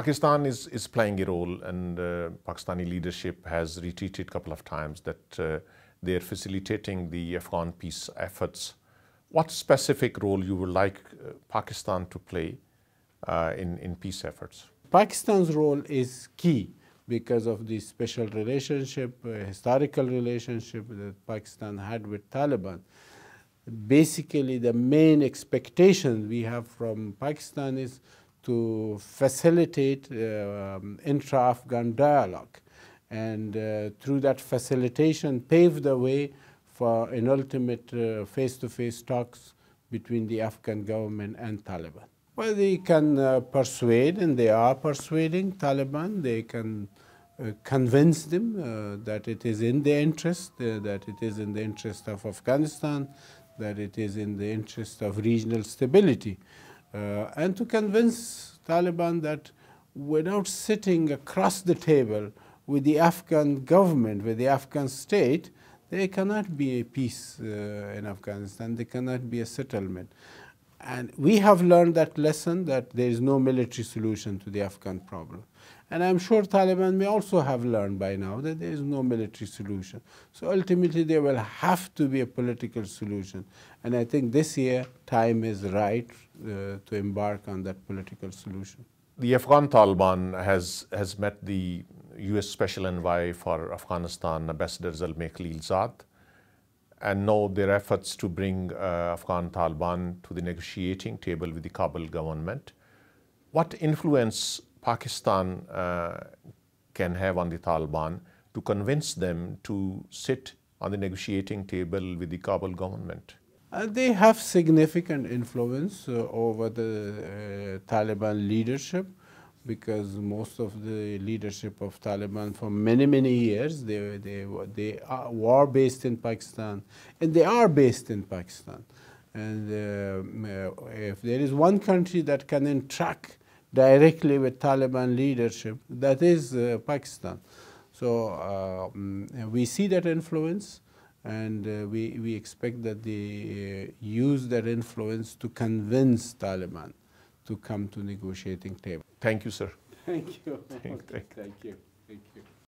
Pakistan is, is playing a role and uh, Pakistani leadership has retreated a couple of times that uh, they're facilitating the Afghan peace efforts. What specific role you would like uh, Pakistan to play uh, in, in peace efforts? Pakistan's role is key because of the special relationship, uh, historical relationship that Pakistan had with Taliban basically the main expectation we have from Pakistan is to facilitate uh, um, intra-Afghan dialogue and uh, through that facilitation pave the way for an ultimate uh, face-to-face talks between the Afghan government and Taliban. Well, they can uh, persuade, and they are persuading Taliban. They can uh, convince them that it is in their interest, that it is in the interest of Afghanistan, that it is in the interest of regional stability. Uh, and to convince Taliban that without sitting across the table with the Afghan government, with the Afghan state, there cannot be a peace uh, in Afghanistan, there cannot be a settlement. And we have learned that lesson that there is no military solution to the Afghan problem. And I'm sure Taliban may also have learned by now that there is no military solution. So ultimately there will have to be a political solution. And I think this year time is right uh, to embark on that political solution. The Afghan Taliban has, has met the U.S. Special Envoy for Afghanistan, Ambassador Zalmay Khalilzad and now their efforts to bring uh, Afghan Taliban to the negotiating table with the Kabul government. What influence Pakistan uh, can have on the Taliban to convince them to sit on the negotiating table with the Kabul government? Uh, they have significant influence uh, over the uh, Taliban leadership because most of the leadership of Taliban for many, many years, they, they, they are, were based in Pakistan, and they are based in Pakistan. And uh, uh if there is one country that can interact directly with Taliban leadership, that is uh, Pakistan. So uh, we see that influence, and uh, we, we expect that they uh, use that influence to convince Taliban to come to negotiating table. Thank you, sir. Thank you. Thank, thank, thank you. Thank you.